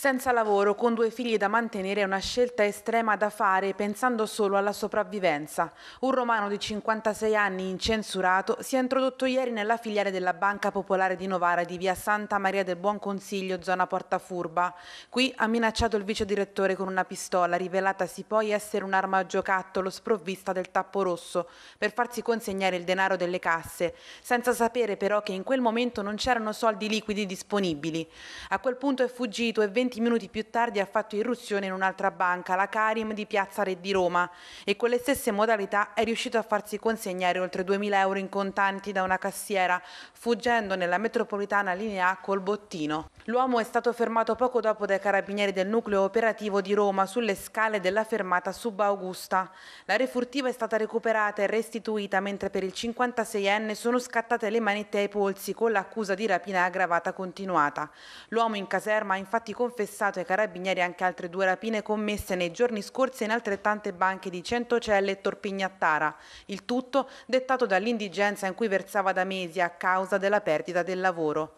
Senza lavoro, con due figli da mantenere è una scelta estrema da fare pensando solo alla sopravvivenza. Un romano di 56 anni incensurato si è introdotto ieri nella filiale della Banca Popolare di Novara di via Santa Maria del Buon Consiglio, zona Porta Furba. Qui ha minacciato il vice direttore con una pistola, rivelatasi poi essere un'arma a giocattolo sprovvista del tappo rosso, per farsi consegnare il denaro delle casse, senza sapere però che in quel momento non c'erano soldi liquidi disponibili. A quel punto è fuggito e 20 20 minuti più tardi ha fatto irruzione in un'altra banca, la Karim di Piazza Re di Roma, e con le stesse modalità è riuscito a farsi consegnare oltre 2.000 euro in contanti da una cassiera, fuggendo nella metropolitana linea col bottino. L'uomo è stato fermato poco dopo dai carabinieri del nucleo operativo di Roma sulle scale della fermata Suba Augusta. La refurtiva è stata recuperata e restituita, mentre per il 56enne sono scattate le manette ai polsi con l'accusa di rapina aggravata continuata. L'uomo in caserma ha infatti confermato confessato ai carabinieri anche altre due rapine commesse nei giorni scorsi in altrettante banche di Centocelle e Torpignattara. Il tutto dettato dall'indigenza in cui versava da mesi a causa della perdita del lavoro.